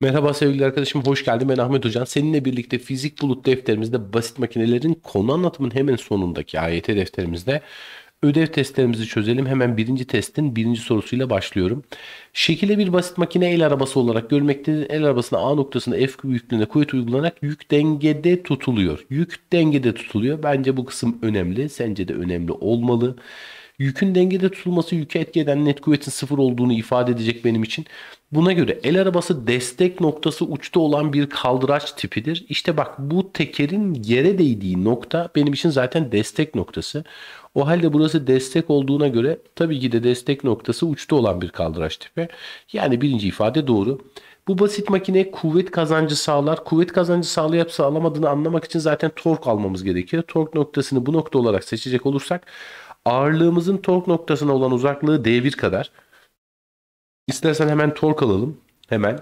Merhaba sevgili arkadaşım, hoş geldin. Ben Ahmet Hocam. Seninle birlikte fizik bulut defterimizde basit makinelerin konu anlatımının hemen sonundaki AYT defterimizde ödev testlerimizi çözelim. Hemen birinci testin birinci sorusuyla başlıyorum. Şekilde bir basit makine el arabası olarak görmektedir. El arabasına A noktasında F büyüklüğünde kuvvet uygulanarak yük dengede tutuluyor. Yük dengede tutuluyor. Bence bu kısım önemli. Sence de önemli olmalı. Yükün dengede tutulması yükü etki eden net kuvvetin sıfır olduğunu ifade edecek benim için. Buna göre el arabası destek noktası uçta olan bir kaldıraç tipidir. İşte bak bu tekerin yere değdiği nokta benim için zaten destek noktası. O halde burası destek olduğuna göre tabii ki de destek noktası uçta olan bir kaldıraç tipi. Yani birinci ifade doğru. Bu basit makine kuvvet kazancı sağlar. Kuvvet kazancı sağlayıp sağlamadığını anlamak için zaten tork almamız gerekiyor. Tork noktasını bu nokta olarak seçecek olursak ağırlığımızın tork noktasına olan uzaklığı D1 kadar. İstersen hemen tork alalım. Hemen.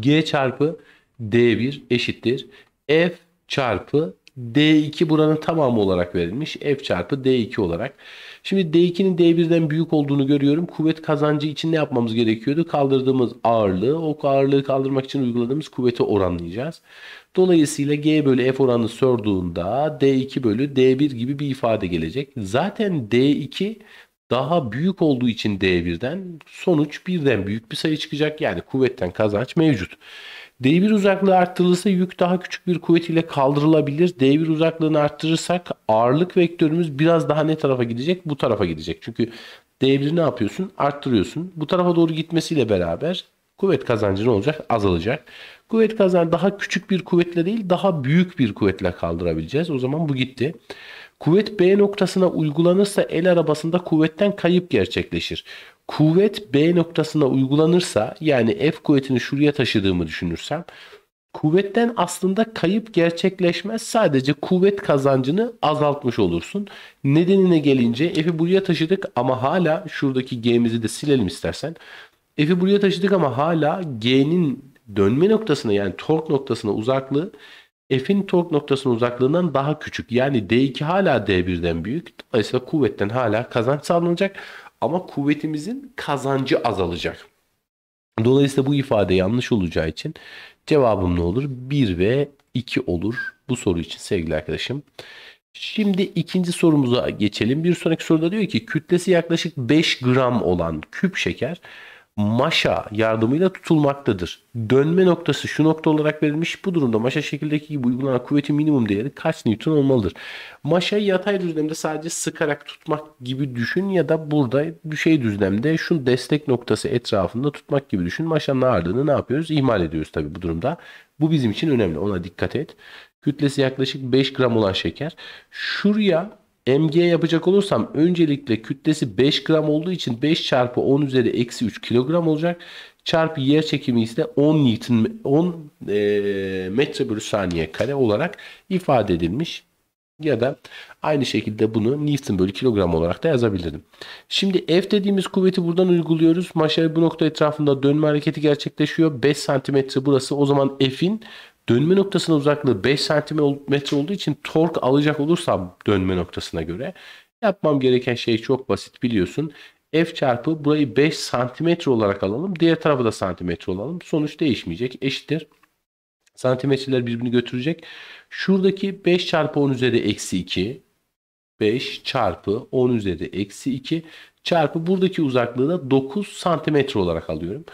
G çarpı D1 eşittir. F çarpı D2 buranın tamamı olarak verilmiş. F çarpı D2 olarak. Şimdi D2'nin D1'den büyük olduğunu görüyorum. Kuvvet kazancı için ne yapmamız gerekiyordu? Kaldırdığımız ağırlığı, o ağırlığı kaldırmak için uyguladığımız kuvveti oranlayacağız. Dolayısıyla G bölü F oranı sorduğunda D2 bölü D1 gibi bir ifade gelecek. Zaten D2 daha büyük olduğu için D1'den sonuç birden büyük bir sayı çıkacak. Yani kuvvetten kazanç mevcut. D1 uzaklığı arttırılırsa yük daha küçük bir kuvvet ile kaldırılabilir. D1 uzaklığını arttırırsak ağırlık vektörümüz biraz daha ne tarafa gidecek? Bu tarafa gidecek. Çünkü D1'i ne yapıyorsun? Arttırıyorsun. Bu tarafa doğru gitmesiyle beraber kuvvet kazancı ne olacak? Azalacak. Kuvvet kazancı daha küçük bir kuvvetle değil daha büyük bir kuvvetle kaldırabileceğiz. O zaman bu gitti. Kuvvet B noktasına uygulanırsa el arabasında kuvvetten kayıp gerçekleşir. Kuvvet B noktasına uygulanırsa yani F kuvvetini şuraya taşıdığımı düşünürsem kuvvetten aslında kayıp gerçekleşmez. Sadece kuvvet kazancını azaltmış olursun. Nedenine gelince F'i buraya taşıdık ama hala şuradaki G'mizi de silelim istersen. F'i buraya taşıdık ama hala G'nin dönme noktasına yani tork noktasına uzaklığı F'in tork noktasının uzaklığından daha küçük. Yani D2 hala D1'den büyük. Dolayısıyla kuvvetten hala kazanç sağlanacak. Ama kuvvetimizin kazancı azalacak. Dolayısıyla bu ifade yanlış olacağı için cevabım ne olur? 1 ve 2 olur bu soru için sevgili arkadaşım. Şimdi ikinci sorumuza geçelim. Bir sonraki soruda diyor ki kütlesi yaklaşık 5 gram olan küp şeker maşa yardımıyla tutulmaktadır. Dönme noktası şu nokta olarak verilmiş. Bu durumda maşa şekildeki gibi uygulanan kuvvetin minimum değeri kaç newton olmalıdır? Maşayı yatay düzlemde sadece sıkarak tutmak gibi düşün ya da burada bir şey düzlemde şu destek noktası etrafında tutmak gibi düşün. Maşanın ağırlığını ne yapıyoruz? İhmal ediyoruz tabii bu durumda. Bu bizim için önemli. Ona dikkat et. Kütlesi yaklaşık 5 gram olan şeker. Şuraya MG yapacak olursam öncelikle kütlesi 5 gram olduğu için 5 çarpı 10 üzeri eksi 3 kilogram olacak. Çarpı yer çekimi ise 10 Newton 10 e, metre bölü saniye kare olarak ifade edilmiş. Ya da aynı şekilde bunu Newton bölü kilogram olarak da yazabilirdim. Şimdi F dediğimiz kuvveti buradan uyguluyoruz. Maşa bu nokta etrafında dönme hareketi gerçekleşiyor. 5 santimetre burası. O zaman F'in Dönme noktasının uzaklığı 5 cm olduğu için tork alacak olursam dönme noktasına göre yapmam gereken şey çok basit biliyorsun. F çarpı burayı 5 santimetre olarak alalım. Diğer tarafı da santimetre olalım. Sonuç değişmeyecek. Eşittir. Santimetreler birbirini götürecek. Şuradaki 5 çarpı 10 üzeri eksi 2. 5 çarpı 10 üzeri eksi 2 çarpı buradaki uzaklığı da 9 santimetre olarak alıyorum.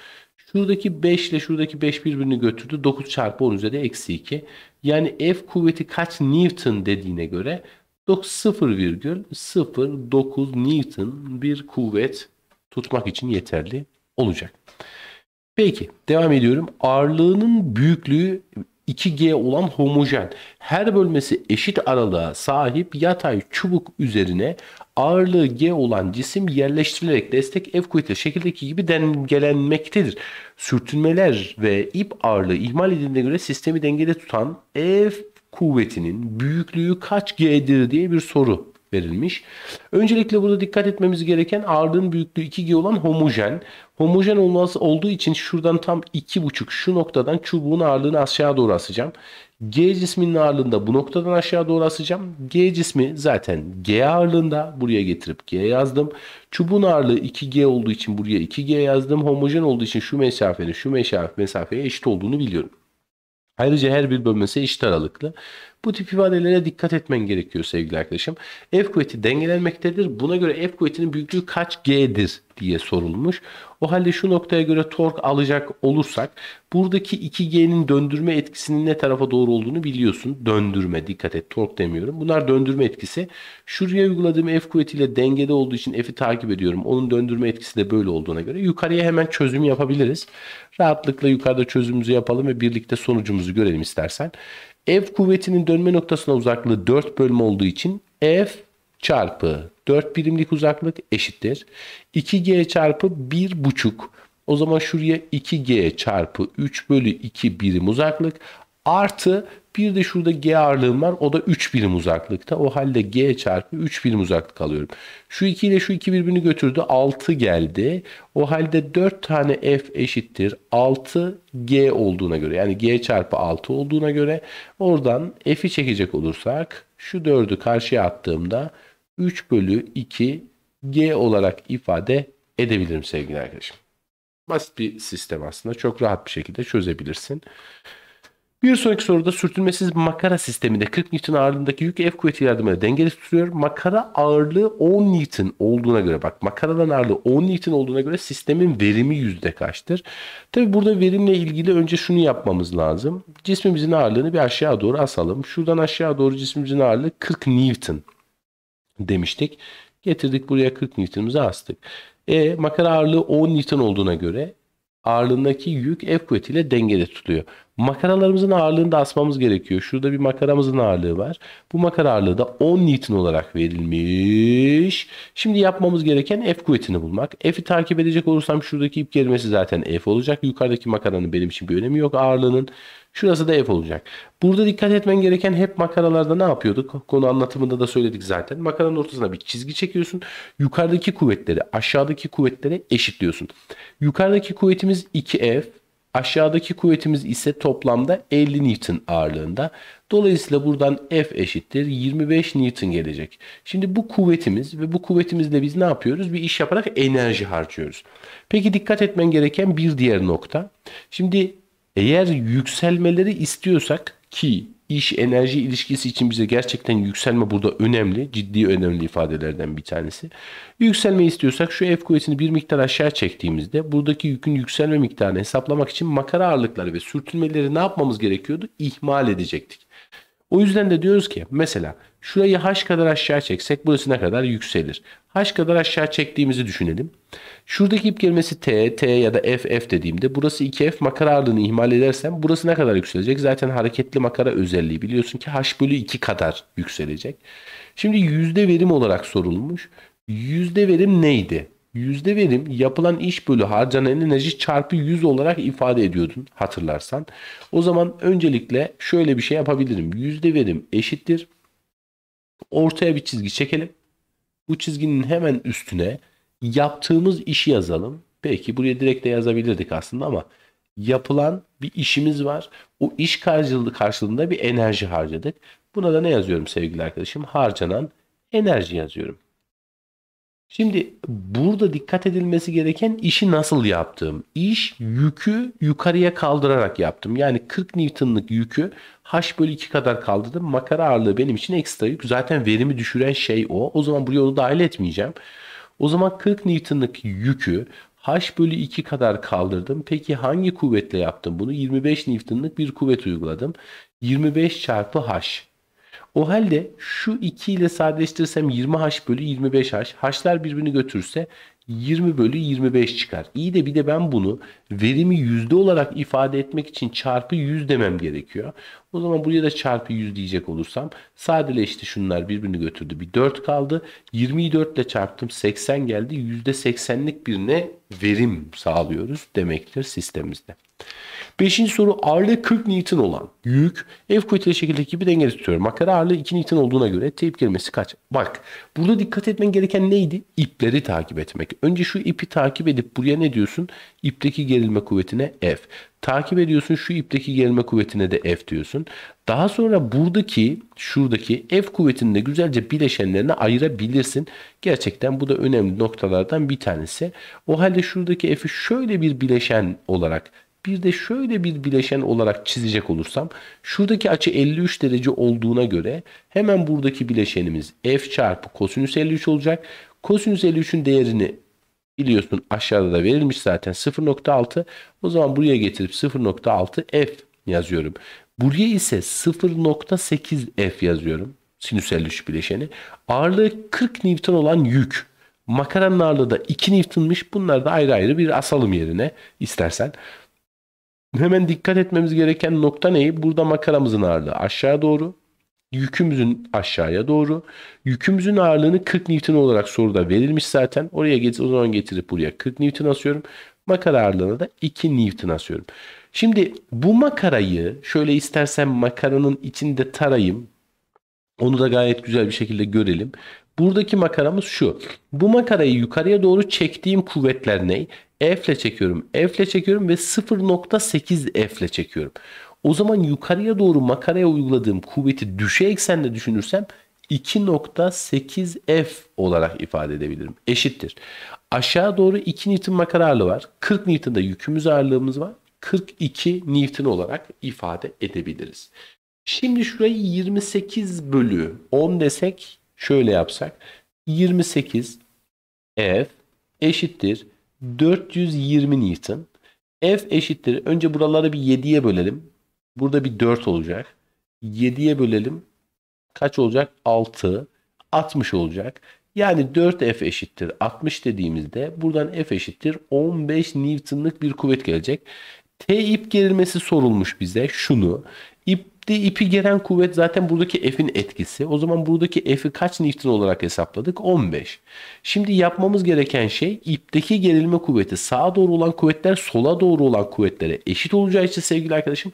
Şuradaki 5 ile şuradaki 5 birbirini götürdü. 9 çarpı 10 üzeri eksi 2. Yani F kuvveti kaç Newton dediğine göre 0,09 Newton bir kuvvet tutmak için yeterli olacak. Peki devam ediyorum. Ağırlığının büyüklüğü 2G olan homojen her bölmesi eşit aralığa sahip yatay çubuk üzerine ağırlığı G olan cisim yerleştirilerek destek ev kuvveti şekildeki gibi dengelenmektedir. Sürtünmeler ve ip ağırlığı ihmal edildiğine göre sistemi dengede tutan ev kuvvetinin büyüklüğü kaç G'dir diye bir soru verilmiş. Öncelikle burada dikkat etmemiz gereken ağırlığın büyüklüğü 2G olan homojen. Homojen olması olduğu için şuradan tam 2,5 şu noktadan çubuğun ağırlığını aşağı doğru asacağım. G cisminin ağırlığında bu noktadan aşağı doğru asacağım. G cismi zaten G ağırlığında buraya getirip G yazdım. Çubuğun ağırlığı 2G olduğu için buraya 2G yazdım. Homojen olduğu için şu mesafenin şu mesafeye eşit olduğunu biliyorum. Ayrıca her bir bölmesi eşit aralıklı. Bu tip ifadelere dikkat etmen gerekiyor sevgili arkadaşım. F kuvveti dengelenmektedir. Buna göre F kuvvetinin büyüklüğü kaç G'dir diye sorulmuş. O halde şu noktaya göre tork alacak olursak buradaki 2G'nin döndürme etkisinin ne tarafa doğru olduğunu biliyorsun. Döndürme dikkat et tork demiyorum. Bunlar döndürme etkisi. Şuraya uyguladığım F kuvvetiyle dengede olduğu için F'i takip ediyorum. Onun döndürme etkisi de böyle olduğuna göre yukarıya hemen çözüm yapabiliriz. Rahatlıkla yukarıda çözümümüzü yapalım ve birlikte sonucumuzu görelim istersen. F kuvvetinin dönme noktasına uzaklığı 4 bölme olduğu için F çarpı 4 birimlik uzaklık eşittir. 2G çarpı 1,5 o zaman şuraya 2G çarpı 3 bölü 2 birim uzaklık Artı bir de şurada G ağırlığım var. O da 3 birim uzaklıkta. O halde G çarpı 3 birim uzaklık alıyorum. Şu 2 ile şu 2 birbirini götürdü. 6 geldi. O halde 4 tane F eşittir. 6 G olduğuna göre. Yani G çarpı 6 olduğuna göre. Oradan F'i çekecek olursak şu 4'ü karşıya attığımda 3 bölü 2 G olarak ifade edebilirim sevgili arkadaşım. Basit bir sistem aslında. Çok rahat bir şekilde çözebilirsin. Bir sonraki soruda sürtünmesiz makara sisteminde 40 Newton ağırlığındaki yük F kuvveti yardımıyla dengeli tutuyor. Makara ağırlığı 10 Newton olduğuna göre bak makaradan ağırlığı 10 Newton olduğuna göre sistemin verimi yüzde kaçtır? Tabi burada verimle ilgili önce şunu yapmamız lazım. Cismimizin ağırlığını bir aşağı doğru asalım. Şuradan aşağı doğru cismimizin ağırlığı 40 Newton demiştik. Getirdik buraya 40 Newton'ımızı astık. E makara ağırlığı 10 Newton olduğuna göre ağırlığındaki yük F kuvvetiyle dengede tutuluyor. Makaralarımızın ağırlığını da asmamız gerekiyor. Şurada bir makaramızın ağırlığı var. Bu makara ağırlığı da 10 Newton olarak verilmiş. Şimdi yapmamız gereken F kuvvetini bulmak. F'i takip edecek olursam şuradaki ip gerilmesi zaten F olacak. Yukarıdaki makaranın benim için bir önemi yok ağırlığının. Şurası da F olacak. Burada dikkat etmen gereken hep makaralarda ne yapıyorduk? Konu anlatımında da söyledik zaten. Makaranın ortasına bir çizgi çekiyorsun. Yukarıdaki kuvvetleri aşağıdaki kuvvetlere eşitliyorsun. Yukarıdaki kuvvetimiz 2F. Aşağıdaki kuvvetimiz ise toplamda 50 Newton ağırlığında. Dolayısıyla buradan F eşittir 25 Newton gelecek. Şimdi bu kuvvetimiz ve bu kuvvetimizle biz ne yapıyoruz? Bir iş yaparak enerji harcıyoruz. Peki dikkat etmen gereken bir diğer nokta. Şimdi eğer yükselmeleri istiyorsak ki iş enerji ilişkisi için bize gerçekten yükselme burada önemli. Ciddi önemli ifadelerden bir tanesi. Yükselme istiyorsak şu F kuvvetini bir miktar aşağı çektiğimizde buradaki yükün yükselme miktarını hesaplamak için makara ağırlıkları ve sürtünmeleri ne yapmamız gerekiyordu? İhmal edecektik. O yüzden de diyoruz ki mesela şurayı h kadar aşağı çeksek burası ne kadar yükselir? H kadar aşağı çektiğimizi düşünelim. Şuradaki ip gelmesi t, t ya da f, f dediğimde burası 2f makara ağırlığını ihmal edersem burası ne kadar yükselecek? Zaten hareketli makara özelliği biliyorsun ki h bölü 2 kadar yükselecek. Şimdi yüzde verim olarak sorulmuş. Yüzde verim neydi? yüzde verim yapılan iş bölü harcanan enerji çarpı 100 olarak ifade ediyordun hatırlarsan. O zaman öncelikle şöyle bir şey yapabilirim. Yüzde verim eşittir. Ortaya bir çizgi çekelim. Bu çizginin hemen üstüne yaptığımız işi yazalım. Peki buraya direkt de yazabilirdik aslında ama yapılan bir işimiz var. O iş karşılığında bir enerji harcadık. Buna da ne yazıyorum sevgili arkadaşım? Harcanan enerji yazıyorum. Şimdi burada dikkat edilmesi gereken işi nasıl yaptığım. İş yükü yukarıya kaldırarak yaptım. Yani 40 Newton'lık yükü H bölü 2 kadar kaldırdım. Makara ağırlığı benim için ekstra yük. Zaten verimi düşüren şey o. O zaman buraya onu dahil etmeyeceğim. O zaman 40 Newton'lık yükü H bölü 2 kadar kaldırdım. Peki hangi kuvvetle yaptım bunu? 25 Newton'lık bir kuvvet uyguladım. 25 çarpı H. O halde şu 2 ile sadeleştirsem 20h bölü 25h. H'lar birbirini götürse 20 bölü 25 çıkar. İyi de bir de ben bunu verimi yüzde olarak ifade etmek için çarpı 100 demem gerekiyor. O zaman buraya da çarpı 100 diyecek olursam sadeleşti şunlar birbirini götürdü. Bir 4 kaldı. 24 ile çarptım 80 geldi. %80'lik bir ne verim sağlıyoruz demektir sistemimizde. Beşinci soru ağırlığı 40 Newton olan yük F kuvvetli şekildeki bir denge tutuyorum. Makara ağırlığı 2 Newton olduğuna göre teyip kelimesi kaç? Bak burada dikkat etmen gereken neydi? İpleri takip etmek. Önce şu ipi takip edip buraya ne diyorsun? İpteki gerilme kuvvetine F. Takip ediyorsun şu ipteki gelme kuvvetine de F diyorsun. Daha sonra buradaki şuradaki F kuvvetini de güzelce bileşenlerine ayırabilirsin. Gerçekten bu da önemli noktalardan bir tanesi. O halde şuradaki F'i şöyle bir bileşen olarak bir de şöyle bir bileşen olarak çizecek olursam şuradaki açı 53 derece olduğuna göre hemen buradaki bileşenimiz f çarpı kosinüs 53 olacak. Kosinüs 53'ün değerini Biliyorsun aşağıda da verilmiş zaten 0.6. O zaman buraya getirip 0.6 f yazıyorum. Buraya ise 0.8 f yazıyorum. Sinüsellüs bileşeni. Ağırlığı 40 Newton olan yük. Makaranın ağırlığı da 2 Newton'mış. Bunlar da ayrı ayrı bir asalım yerine istersen. Hemen dikkat etmemiz gereken nokta neyi? Burada makaramızın ağırlığı aşağı doğru yükümüzün aşağıya doğru. Yükümüzün ağırlığını 40 Newton olarak soruda verilmiş zaten. Oraya getir, o zaman getirip buraya 40 Newton asıyorum. Makara ağırlığına da 2 Newton asıyorum. Şimdi bu makarayı şöyle istersen makaranın içinde tarayayım. Onu da gayet güzel bir şekilde görelim. Buradaki makaramız şu. Bu makarayı yukarıya doğru çektiğim kuvvetler ne? F ile çekiyorum. F ile çekiyorum ve 0.8 F ile çekiyorum. O zaman yukarıya doğru makaraya uyguladığım kuvveti düşe eksenle düşünürsem 2.8F olarak ifade edebilirim. Eşittir. Aşağı doğru 2 Newton makara ağırlığı var. 40 Newton'da yükümüz ağırlığımız var. 42 Newton olarak ifade edebiliriz. Şimdi şurayı 28 bölü 10 desek şöyle yapsak. 28 F eşittir 420 Newton. F eşittir. Önce buraları bir 7'ye bölelim. Burada bir 4 olacak. 7'ye bölelim. Kaç olacak? 6. 60 olacak. Yani 4F eşittir 60 dediğimizde buradan F eşittir 15 Newton'lık bir kuvvet gelecek. T ip gerilmesi sorulmuş bize şunu. İpte ipi geren kuvvet zaten buradaki F'in etkisi. O zaman buradaki F'i kaç Newton olarak hesapladık? 15. Şimdi yapmamız gereken şey ipteki gerilme kuvveti sağa doğru olan kuvvetler sola doğru olan kuvvetlere eşit olacağı için sevgili arkadaşım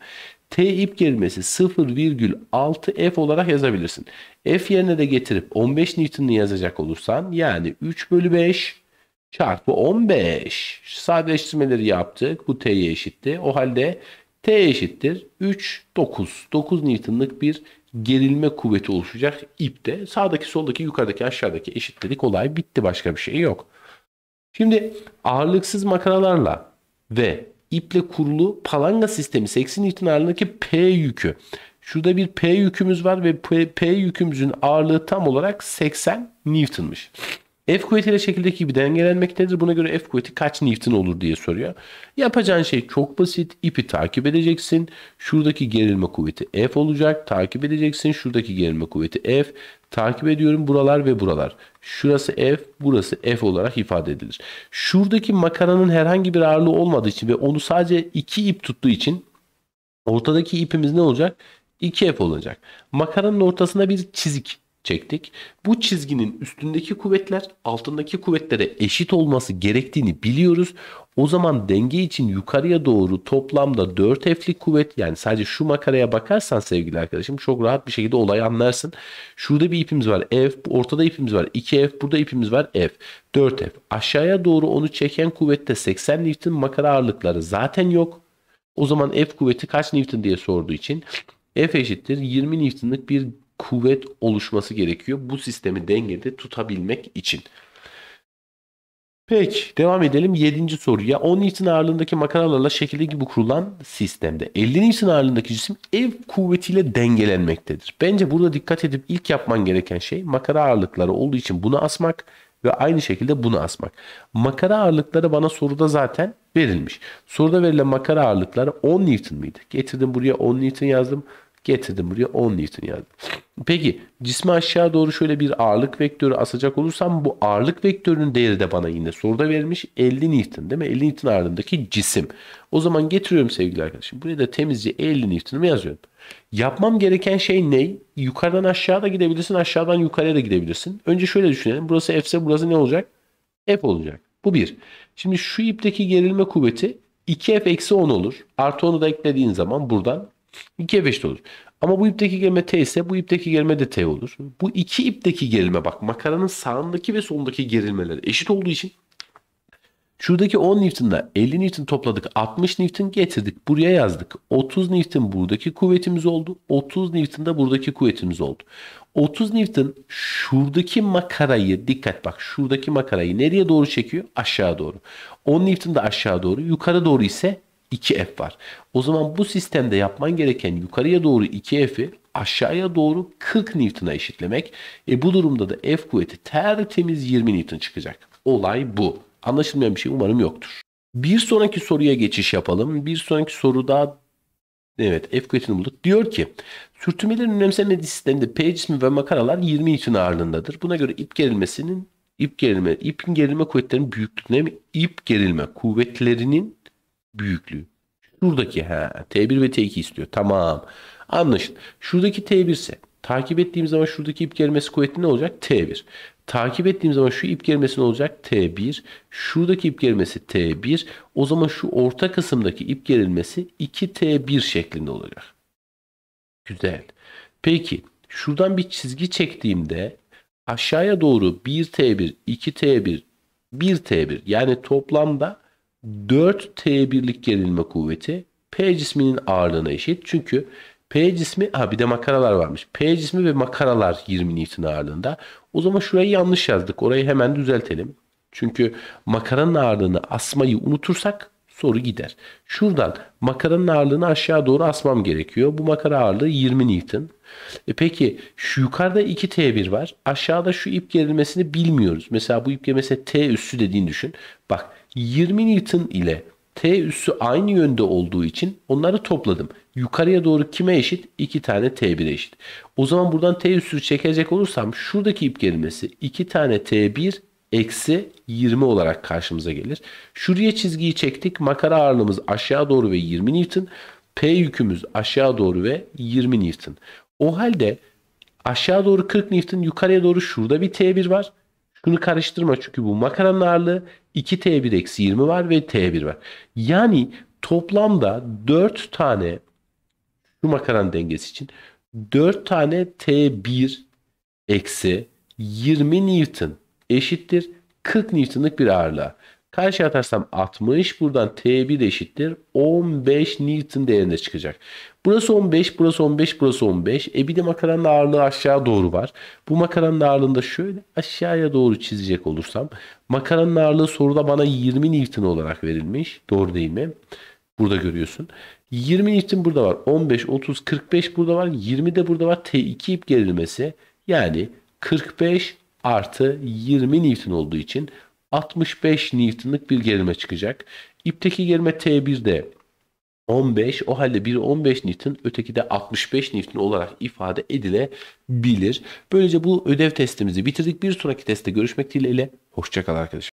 T ip gerilmesi 0,6 F olarak yazabilirsin. F yerine de getirip 15 Newton'ı yazacak olursan yani 3 bölü 5 çarpı 15 sadeleştirmeleri yaptık. Bu T'ye eşitti. O halde T eşittir 3, 9. 9 Newton'lık bir gerilme kuvveti oluşacak ipte. Sağdaki, soldaki, yukarıdaki, aşağıdaki eşitledik. Olay bitti. Başka bir şey yok. Şimdi ağırlıksız makaralarla ve iple kurulu palanga sistemi seksin itin ağırlığındaki P yükü. Şurada bir P yükümüz var ve P, P yükümüzün ağırlığı tam olarak 80 Newton'mış. F kuvvetiyle şekildeki gibi dengelenmektedir. Buna göre F kuvveti kaç Newton olur diye soruyor. Yapacağın şey çok basit. İpi takip edeceksin. Şuradaki gerilme kuvveti F olacak. Takip edeceksin. Şuradaki gerilme kuvveti F. Takip ediyorum buralar ve buralar. Şurası F, burası F olarak ifade edilir. Şuradaki makaranın herhangi bir ağırlığı olmadığı için ve onu sadece iki ip tuttuğu için ortadaki ipimiz ne olacak? 2F olacak. Makaranın ortasına bir çizik çektik. Bu çizginin üstündeki kuvvetler altındaki kuvvetlere eşit olması gerektiğini biliyoruz. O zaman denge için yukarıya doğru toplamda 4F'lik kuvvet yani sadece şu makaraya bakarsan sevgili arkadaşım çok rahat bir şekilde olayı anlarsın. Şurada bir ipimiz var F, ortada ipimiz var 2F, burada ipimiz var F, 4F. Aşağıya doğru onu çeken kuvvette 80 Newton makara ağırlıkları zaten yok. O zaman F kuvveti kaç Newton diye sorduğu için F eşittir 20 Newton'lık bir kuvvet oluşması gerekiyor. Bu sistemi dengede tutabilmek için. Peki devam edelim 7. soruya. 10 Newton ağırlığındaki makaralarla şekilde gibi kurulan sistemde 50 Newton ağırlığındaki cisim ev kuvvetiyle dengelenmektedir. Bence burada dikkat edip ilk yapman gereken şey makara ağırlıkları olduğu için bunu asmak ve aynı şekilde bunu asmak. Makara ağırlıkları bana soruda zaten verilmiş. Soruda verilen makara ağırlıkları 10 Newton mıydı? Getirdim buraya 10 Newton yazdım. Getirdim buraya 10 Newton yani. Peki cismi aşağı doğru şöyle bir ağırlık vektörü asacak olursam bu ağırlık vektörünün değeri de bana yine soruda verilmiş 50 Newton değil mi? 50 Newton ağırlığındaki cisim. O zaman getiriyorum sevgili arkadaşım. Buraya da temizce 50 Newton'ımı yazıyorum. Yapmam gereken şey ne? Yukarıdan aşağı da gidebilirsin, aşağıdan yukarıya da gidebilirsin. Önce şöyle düşünelim. Burası F ise burası ne olacak? F olacak. Bu bir. Şimdi şu ipteki gerilme kuvveti 2F eksi 10 olur. Artı 10'u da eklediğin zaman buradan 2'ye 5 de olur. Ama bu ipteki gelme T ise bu ipteki gelme de T olur. Bu iki ipteki gerilme bak makaranın sağındaki ve soldaki gerilmeler eşit olduğu için şuradaki 10 Newton'da 50 Newton topladık 60 Newton getirdik buraya yazdık. 30 Newton buradaki kuvvetimiz oldu. 30 Newton da buradaki kuvvetimiz oldu. 30 Newton şuradaki makarayı dikkat bak şuradaki makarayı nereye doğru çekiyor? Aşağı doğru. 10 Newton da aşağı doğru. Yukarı doğru ise 2F var. O zaman bu sistemde yapman gereken yukarıya doğru 2F'i aşağıya doğru 40 Newton'a eşitlemek. E bu durumda da F kuvveti tertemiz 20 Newton çıkacak. Olay bu. Anlaşılmayan bir şey umarım yoktur. Bir sonraki soruya geçiş yapalım. Bir sonraki soruda evet F kuvvetini bulduk. Diyor ki sürtünmelerin önemsenmediği sistemde P cismi ve makaralar 20 Newton ağırlığındadır. Buna göre ip gerilmesinin ip gerilme, ipin gerilme kuvvetlerinin büyüklüğüne mi? ip gerilme kuvvetlerinin büyüklüğü. Şuradaki ha, T1 ve T2 istiyor. Tamam. Anlaşıldı. Şuradaki T1 ise takip ettiğim zaman şuradaki ip germesi kuvveti ne olacak? T1. Takip ettiğim zaman şu ip germesi ne olacak? T1. Şuradaki ip gerilmesi T1. O zaman şu orta kısımdaki ip gerilmesi 2T1 şeklinde olacak. Güzel. Peki şuradan bir çizgi çektiğimde aşağıya doğru 1T1, 2T1, 1T1 yani toplamda 4T1'lik gerilme kuvveti P cisminin ağırlığına eşit. Çünkü P cismi ha bir de makaralar varmış. P cismi ve makaralar 20 Newton ağırlığında. O zaman şurayı yanlış yazdık. Orayı hemen düzeltelim. Çünkü makaranın ağırlığını asmayı unutursak soru gider. Şuradan makaranın ağırlığını aşağı doğru asmam gerekiyor. Bu makara ağırlığı 20 Newton. E peki şu yukarıda 2T1 var. Aşağıda şu ip gerilmesini bilmiyoruz. Mesela bu ip gerilmesi T üssü dediğini düşün. Bak 20 Newton ile T üssü aynı yönde olduğu için onları topladım. Yukarıya doğru kime eşit? 2 tane T1'e eşit. O zaman buradan T üssü çekecek olursam şuradaki ip gerilmesi 2 tane T1 eksi 20 olarak karşımıza gelir. Şuraya çizgiyi çektik. Makara ağırlığımız aşağı doğru ve 20 Newton. P yükümüz aşağı doğru ve 20 Newton. O halde aşağı doğru 40 Newton yukarıya doğru şurada bir T1 var. Şunu karıştırma çünkü bu makaranın ağırlığı 2T1 eksi 20 var ve T1 var. Yani toplamda 4 tane şu makaran dengesi için 4 tane T1 eksi 20 Newton eşittir 40 Newton'lık bir ağırlığa. Karşıya atarsam 60. Buradan T1 eşittir. 15 Newton değerinde çıkacak. Burası 15, burası 15, burası 15. E bir de makaranın ağırlığı aşağı doğru var. Bu makaranın ağırlığını şöyle aşağıya doğru çizecek olursam. Makaranın ağırlığı soruda bana 20 Newton olarak verilmiş. Doğru değil mi? Burada görüyorsun. 20 Newton burada var. 15, 30, 45 burada var. 20 de burada var. T2 ip gerilmesi. Yani 45 artı 20 Newton olduğu için 65 Newton'lık bir gerilme çıkacak. İpteki gerilme T1'de 15 o halde biri 15 Newton öteki de 65 Newton olarak ifade edilebilir. Böylece bu ödev testimizi bitirdik. Bir sonraki testte görüşmek dileğiyle. Hoşçakal arkadaşlar.